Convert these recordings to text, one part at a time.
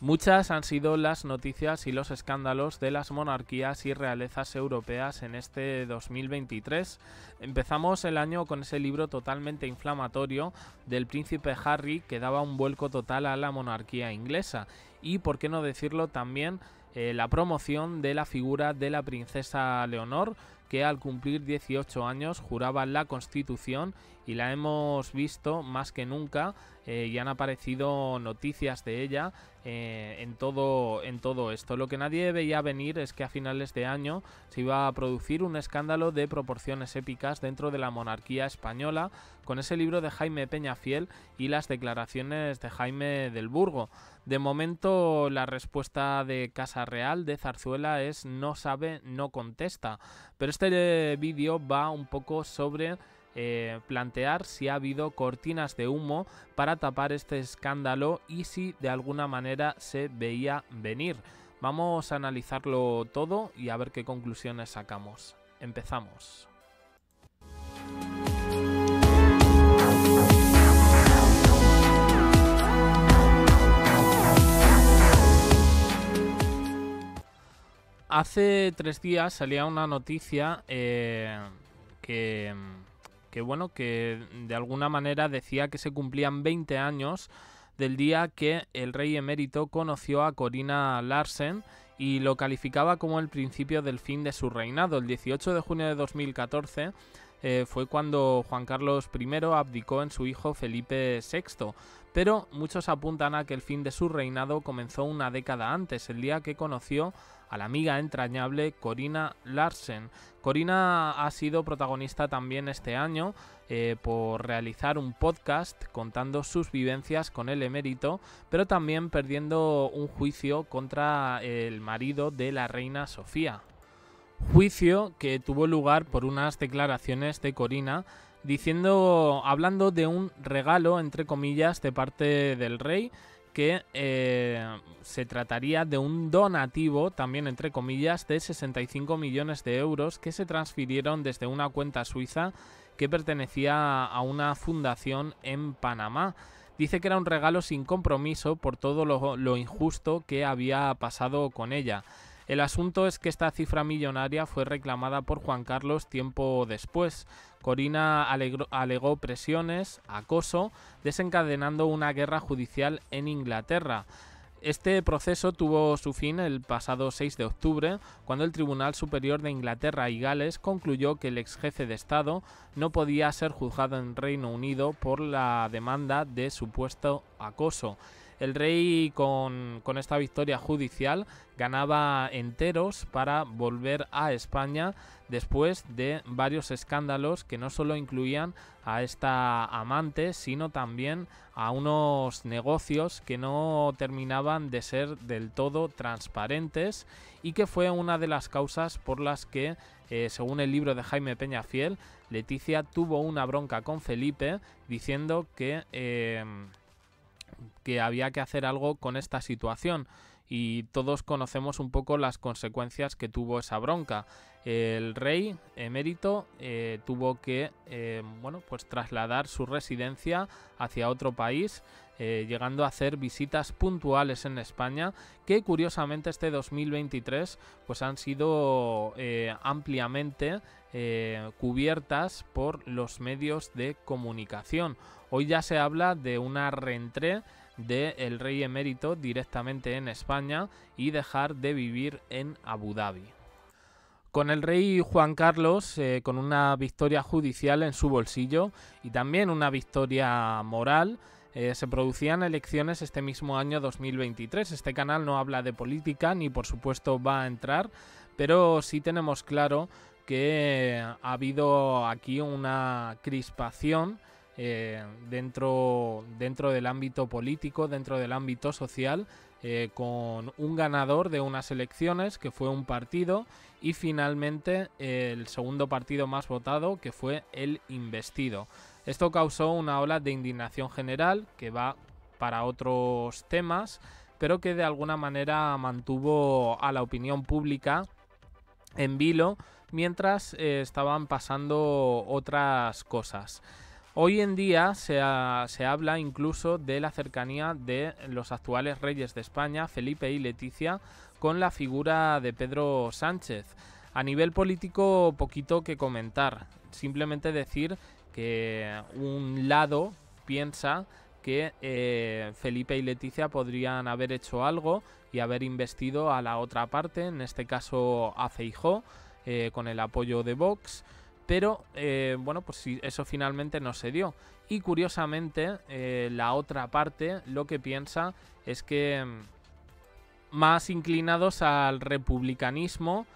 Muchas han sido las noticias y los escándalos de las monarquías y realezas europeas en este 2023. Empezamos el año con ese libro totalmente inflamatorio del príncipe Harry que daba un vuelco total a la monarquía inglesa y, por qué no decirlo, también eh, la promoción de la figura de la princesa Leonor que al cumplir 18 años juraba la Constitución y la hemos visto más que nunca eh, y han aparecido noticias de ella eh, en, todo, en todo esto. Lo que nadie veía venir es que a finales de año se iba a producir un escándalo de proporciones épicas dentro de la monarquía española con ese libro de Jaime Peñafiel y las declaraciones de Jaime del Burgo. De momento la respuesta de Casa Real de Zarzuela es no sabe, no contesta. Pero este eh, vídeo va un poco sobre eh, plantear si ha habido cortinas de humo para tapar este escándalo y si de alguna manera se veía venir. Vamos a analizarlo todo y a ver qué conclusiones sacamos. Empezamos. Hace tres días salía una noticia eh, que mm, que bueno, que de alguna manera decía que se cumplían 20 años del día que el rey emérito conoció a Corina Larsen y lo calificaba como el principio del fin de su reinado. El 18 de junio de 2014 eh, fue cuando Juan Carlos I abdicó en su hijo Felipe VI, pero muchos apuntan a que el fin de su reinado comenzó una década antes, el día que conoció a la amiga entrañable Corina Larsen. Corina ha sido protagonista también este año eh, por realizar un podcast contando sus vivencias con el emérito, pero también perdiendo un juicio contra el marido de la reina Sofía juicio que tuvo lugar por unas declaraciones de Corina diciendo hablando de un regalo entre comillas de parte del rey que eh, se trataría de un donativo, también entre comillas, de 65 millones de euros que se transfirieron desde una cuenta suiza que pertenecía a una fundación en Panamá. Dice que era un regalo sin compromiso por todo lo, lo injusto que había pasado con ella. El asunto es que esta cifra millonaria fue reclamada por Juan Carlos tiempo después. Corina alegó presiones, acoso, desencadenando una guerra judicial en Inglaterra. Este proceso tuvo su fin el pasado 6 de octubre, cuando el Tribunal Superior de Inglaterra y Gales concluyó que el ex jefe de Estado no podía ser juzgado en Reino Unido por la demanda de supuesto acoso. El rey con, esta victoria judicial ganaba enteros para volver a España después de varios escándalos que no solo incluían a esta amante, sino también a unos negocios que no terminaban de ser del todo transparentes y que fue una de las causas por las que, eh, según el libro de Jaime Peñafiel, Leticia tuvo una bronca con Felipe diciendo que... Eh, que había que hacer algo con esta situación y todos conocemos un poco las consecuencias que tuvo esa bronca. El rey emérito eh, tuvo que eh, bueno, pues trasladar su residencia hacia otro país, eh, llegando a hacer visitas puntuales en España, que curiosamente este 2023 pues han sido ampliamente eh, cubiertas por los medios de comunicación. Hoy ya se habla de una reentré del rey emérito directamente en España y dejar de vivir en Abu Dhabi. Con el rey Juan Carlos, eh, con una victoria judicial en su bolsillo y también una victoria moral, eh, se producían elecciones este mismo año 2023. Este canal no habla de política ni por supuesto va a entrar, pero sí tenemos claro que ha habido aquí una crispación eh, dentro, dentro del ámbito político, dentro del ámbito social, eh, con un ganador de unas elecciones, que fue un partido, y finalmente eh, el segundo partido más votado, que fue el investido. Esto causó una ola de indignación general que va para otros temas, pero que de alguna manera mantuvo a la opinión pública en vilo mientras eh, estaban pasando otras cosas. Hoy en día se, habla incluso de la cercanía de los actuales reyes de España, Felipe y Leticia, con la figura de Pedro Sánchez. A nivel político, poquito que comentar. Simplemente decir que un lado piensa que eh, Felipe y Leticia podrían haber hecho algo y haber investido a la otra parte, en este caso a Feijóo eh, con el apoyo de Vox. Pero eh, bueno, pues eso finalmente no se dio. Y curiosamente, eh, la otra parte lo que piensa es que mm, más inclinados al republicanismo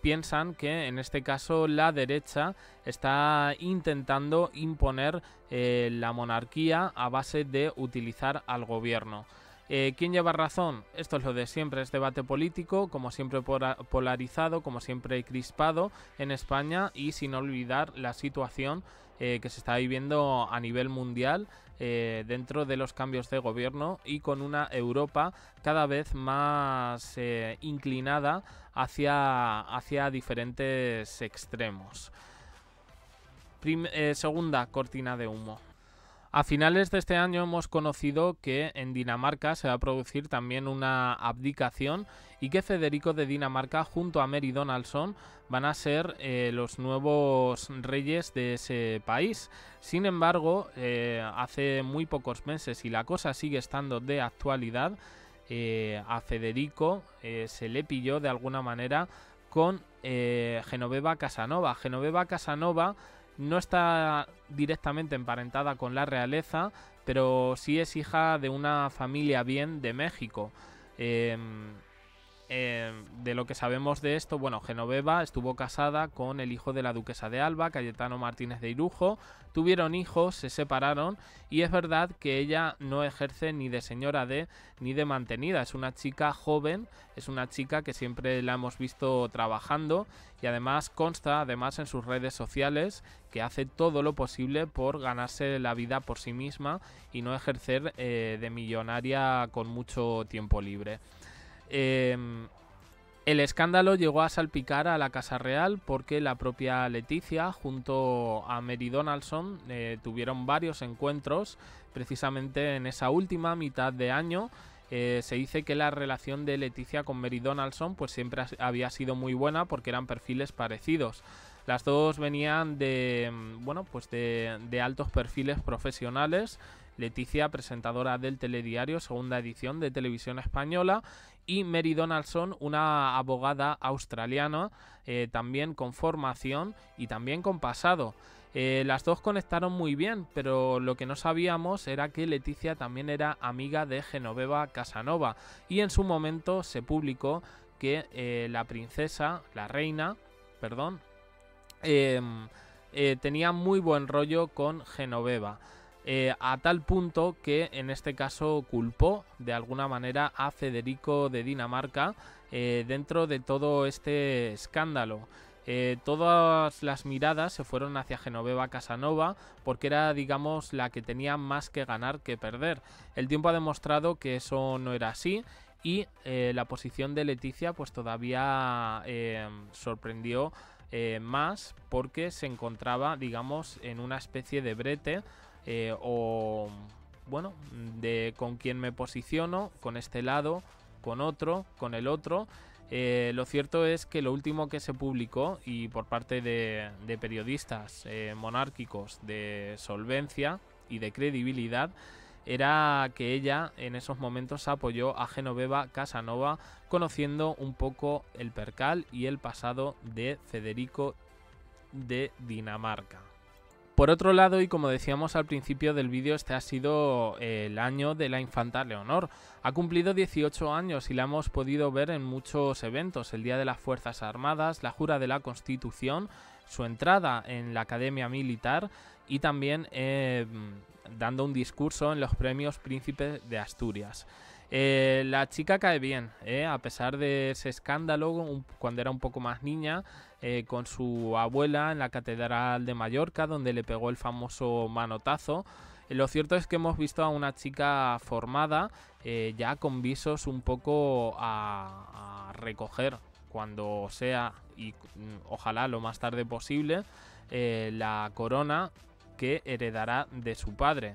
piensan que en este caso la derecha está intentando imponer la monarquía a base de utilizar al gobierno. Eh, ¿Quién lleva razón? Esto es lo de siempre, es debate político, como siempre polarizado, como siempre crispado en España y sin olvidar la situación eh, que se está viviendo a nivel mundial eh, dentro de los cambios de gobierno y con una Europa cada vez más inclinada hacia, hacia diferentes extremos. segunda cortina de humo. A finales de este año hemos conocido que en Dinamarca se va a producir también una abdicación y que Federico de Dinamarca junto a Mary Donaldson van a ser eh, los nuevos reyes de ese país. Sin embargo, eh, hace muy pocos meses y la cosa sigue estando de actualidad, eh, a Federico se le pilló de alguna manera con Genoveva Casanova. Genoveva Casanova no está directamente emparentada con la realeza, pero sí es hija de una familia bien de México. Em, Em, de lo que sabemos de esto, bueno, Genoveva estuvo casada con el hijo de la duquesa de Alba, Cayetano Martínez de Irujo, tuvieron hijos, se separaron y es verdad que ella no ejerce ni de señora de ni de mantenida, es una chica joven, es una chica que siempre la hemos visto trabajando y además consta además en sus redes sociales que hace todo lo posible por ganarse la vida por sí misma y no ejercer eh, de millonaria con mucho tiempo libre. Em, el escándalo llegó a salpicar a la Casa Real porque la propia Leticia junto a Mary Donaldson eh, tuvieron varios encuentros precisamente en esa última mitad de año. Eh, se dice que la relación de Leticia con Mary Donaldson pues siempre había sido muy buena porque eran perfiles parecidos. Las dos venían de mm, bueno pues de, de altos perfiles profesionales. Leticia, presentadora del telediario Segunda Edición de Televisión Española, y Mary Donaldson, una abogada australiana, eh, también con formación y también con pasado. Eh, las dos conectaron muy bien, pero lo que no sabíamos era que Leticia también era amiga de Genoveva Casanova y en su momento se publicó que eh, la princesa, la reina, perdón, em, tenía muy buen rollo con Genoveva. Eh, a tal punto que en este caso culpó de alguna manera a Federico de Dinamarca eh, dentro de todo este escándalo. Eh, todas las miradas se fueron hacia Genoveva Casanova porque era, digamos, la que tenía más que ganar que perder. El tiempo ha demostrado que eso no era así y la posición de Leticia pues todavía sorprendió más porque se encontraba, digamos, en una especie de brete eh, o bueno, de con quién me posiciono, con este lado, con otro, con el otro. Eh, lo cierto es que lo último que se publicó y por parte de, periodistas eh, monárquicos de solvencia y de credibilidad era que ella en esos momentos apoyó a Genoveva Casanova conociendo un poco el percal y el pasado de Federico de Dinamarca. Por otro lado, y como decíamos al principio del vídeo, este ha sido eh, el año de la infanta Leonor. Ha cumplido 18 años y la hemos podido ver en muchos eventos, el Día de las Fuerzas Armadas, la Jura de la Constitución, su entrada en la Academia Militar y también eh, dando un discurso en los premios Príncipe de Asturias. Eh, la chica cae bien, eh, a pesar de ese escándalo cuando era un poco más niña, con su abuela en la Catedral de Mallorca, donde le pegó el famoso manotazo. Lo cierto es que hemos visto a una chica formada, ya con visos un poco a recoger cuando sea, y mm, ojalá lo más tarde posible, la corona que heredará de su padre.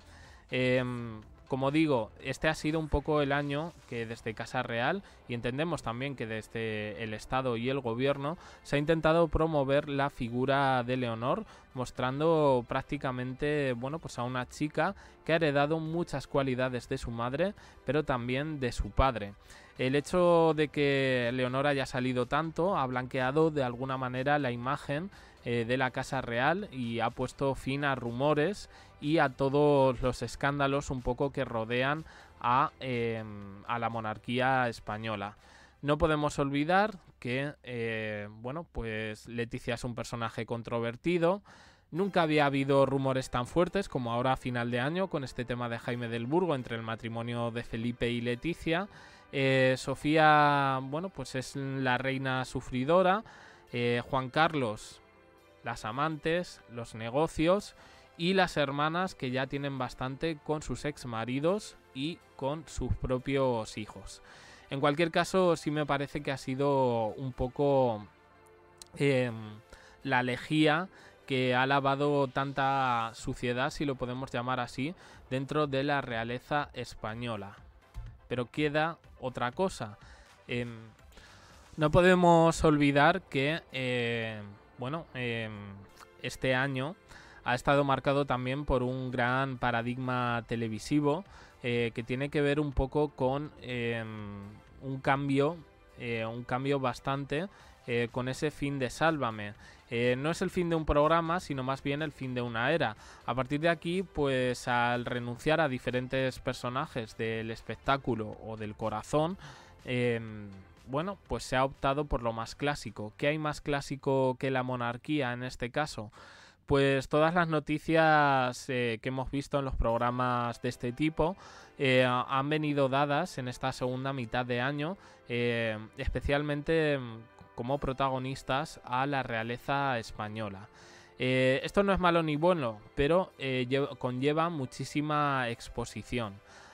Em, como digo, este ha sido un poco el año que desde Casa Real y entendemos también que desde el Estado y el Gobierno se ha intentado promover la figura de Leonor, mostrando prácticamente, bueno, pues a una chica que ha heredado muchas cualidades de su madre, pero también de su padre. El hecho de que Leonor haya salido tanto ha blanqueado de alguna manera la imagen eh, de la Casa Real y ha puesto fin a rumores y a todos los escándalos un poco que rodean a, em, la monarquía española. No podemos olvidar que, eh, bueno, pues Leticia es un personaje controvertido. Nunca había habido rumores tan fuertes como ahora a final de año con este tema de Jaime del Burgo entre el matrimonio de Felipe y Leticia. Eh, Sofía, bueno, pues es la reina sufridora. Juan Carlos, las amantes, los negocios y las hermanas que ya tienen bastante con sus ex maridos y con sus propios hijos. En cualquier caso, sí me parece que ha sido un poco em, la lejía que ha lavado tanta suciedad, si lo podemos llamar así, dentro de la realeza española. Pero queda otra cosa. Em, no podemos olvidar que em, bueno, em, este año ha estado marcado también por un gran paradigma televisivo eh, que tiene que ver un poco con em, un cambio, eh, un cambio bastante eh, con ese fin de Sálvame. no es el fin de un programa, sino más bien el fin de una era. A partir de aquí, pues al renunciar a diferentes personajes del espectáculo o del corazón, em, bueno, pues se ha optado por lo más clásico. ¿Qué hay más clásico que la monarquía en este caso? Pues todas las noticias eh, que hemos visto en los programas de este tipo eh, han venido dadas en esta segunda mitad de año, eh, especialmente mm, como protagonistas a la realeza española. esto no es malo ni bueno, pero conlleva muchísima exposición.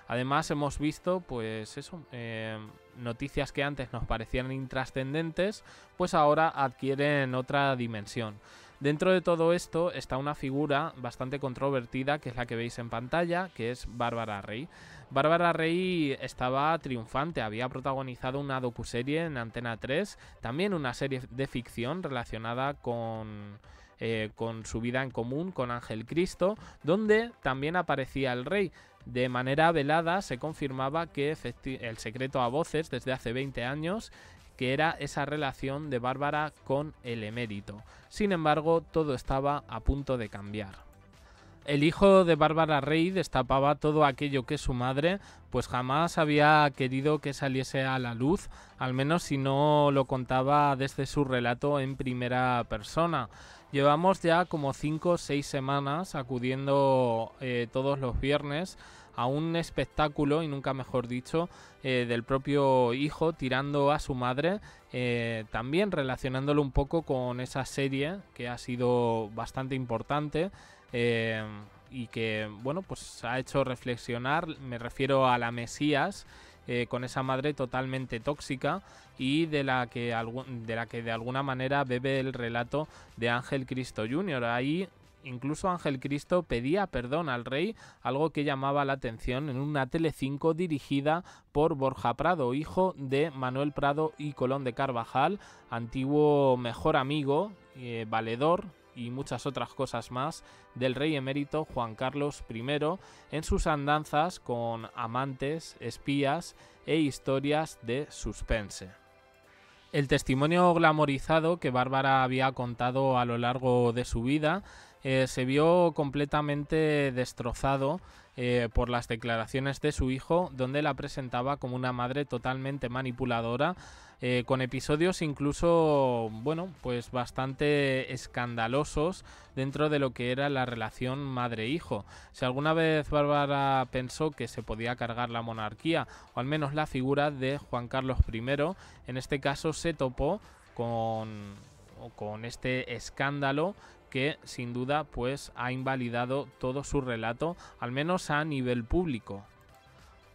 Además hemos visto, pues eh, noticias que antes nos parecían intrascendentes, pues ahora adquieren otra dimensión. Dentro de todo esto está una figura bastante controvertida, que es la que veis en pantalla, que es Bárbara Rey. Bárbara Rey estaba triunfante, había protagonizado una docuserie en Antena 3, también una serie de ficción relacionada con, eh, con su vida en común con Ángel Cristo, donde también aparecía el rey. De manera velada se confirmaba que el secreto a voces desde hace 20 años que era esa relación de Bárbara con el emérito. Sin embargo, todo estaba a punto de cambiar. El hijo de Bárbara Rey destapaba todo aquello que su madre pues jamás había querido que saliese a la luz, al menos si no lo contaba desde su relato en primera persona. Llevamos ya como 5 o 6 semanas acudiendo eh, todos los viernes a un espectáculo, y nunca mejor dicho, eh, del propio hijo tirando a su madre, eh, también relacionándolo un poco con esa serie que ha sido bastante importante. Eh, y que, bueno, pues ha hecho reflexionar, me refiero a la Mesías, con esa madre totalmente tóxica y de la, que de la que de alguna manera bebe el relato de Ángel Cristo Jr. Ahí Incluso Ángel Cristo pedía perdón al rey, algo que llamaba la atención en una tele 5 dirigida por Borja Prado, hijo de Manuel Prado y Colón de Carvajal, antiguo mejor amigo, eh, valedor y muchas otras cosas más del rey emérito Juan Carlos I en sus andanzas con amantes, espías e historias de suspense. El testimonio glamorizado que Bárbara había contado a lo largo de su vida eh, se vio completamente destrozado eh, por las declaraciones de su hijo, donde la presentaba como una madre totalmente manipuladora, eh, con episodios incluso, bueno, pues bastante escandalosos dentro de lo que era la relación madre-hijo. Si alguna vez Bárbara pensó que se podía cargar la monarquía, o al menos la figura de Juan Carlos I, en este caso se topó con este escándalo que sin duda pues ha invalidado todo su relato, al menos a nivel público.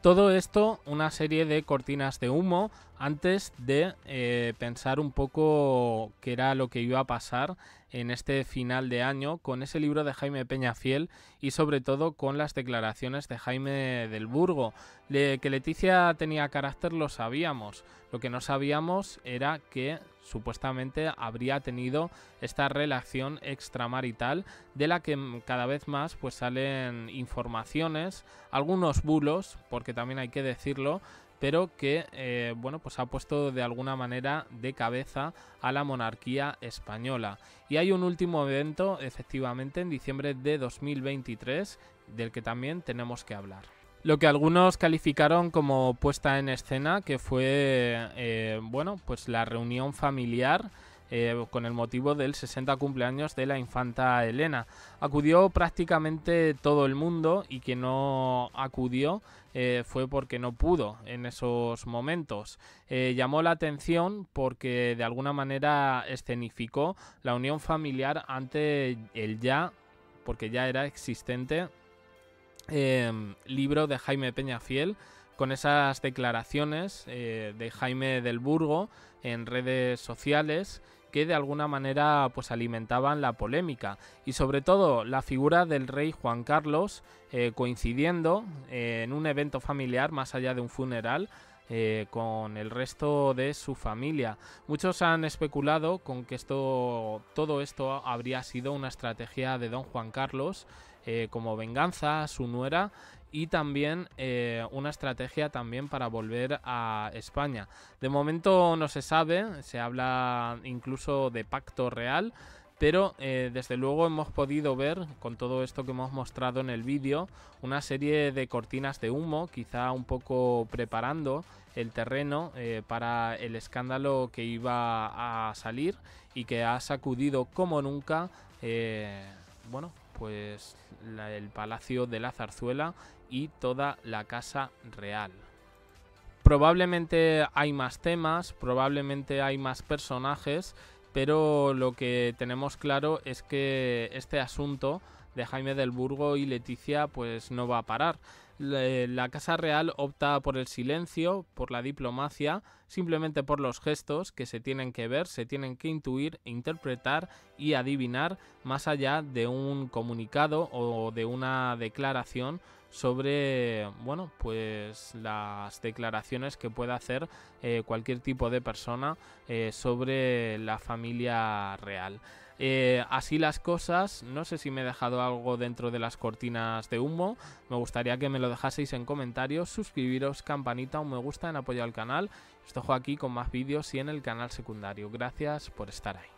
Todo esto, una serie de cortinas de humo antes de eh, pensar un poco qué era lo que iba a pasar en este final de año con ese libro de Jaime Peñafiel y sobre todo con las declaraciones de Jaime del Burgo. De que Leticia tenía carácter lo sabíamos, lo que no sabíamos era que supuestamente habría tenido esta relación extramarital de la que cada vez más pues salen informaciones, algunos bulos, porque también hay que decirlo, pero que eh, bueno, pues ha puesto de alguna manera de cabeza a la monarquía española. Y hay un último evento, efectivamente, en diciembre de 2023, del que también tenemos que hablar. Lo que algunos calificaron como puesta en escena, que fue eh, bueno, pues la reunión familiar eh, con el motivo del 60 cumpleaños de la infanta Elena. Acudió prácticamente todo el mundo y que no acudió eh, fue porque no pudo en esos momentos. Eh, llamó la atención porque de alguna manera escenificó la unión familiar ante el ya, porque ya era existente, libro de Jaime Peña Fiel, con esas declaraciones eh, de Jaime del Burgo en redes sociales que de alguna manera pues alimentaban la polémica y sobre todo la figura del rey Juan Carlos eh, coincidiendo eh, en un evento familiar más allá de un funeral con el resto de su familia. Muchos han especulado con que esto, todo esto habría sido una estrategia de don Juan Carlos como venganza a su nuera y también eh, una estrategia también para volver a España. De momento no se sabe, se habla incluso de pacto real, pero eh, desde luego hemos podido ver, con todo esto que hemos mostrado en el vídeo, una serie de cortinas de humo, quizá un poco preparando el terreno eh, para el escándalo que iba a salir y que ha sacudido como nunca, bueno, pues el Palacio de la Zarzuela y toda la casa real. Probablemente hay más temas, probablemente hay más personajes, pero lo que tenemos claro es que este asunto de Jaime del Burgo y Leticia pues no va a parar. La Casa Real opta por el silencio, por la diplomacia, simplemente por los gestos que se tienen que ver, se tienen que intuir, interpretar y adivinar más allá de un comunicado o de una declaración sobre, bueno, pues las declaraciones que pueda hacer eh, cualquier tipo de persona eh, sobre la familia real. Eh, así las cosas, no sé si me he dejado algo dentro de las cortinas de humo, me gustaría que me lo dejaseis en comentarios, suscribiros, campanita, un me gusta en apoyo al canal, os dejo aquí con más vídeos y en el canal secundario, gracias por estar ahí.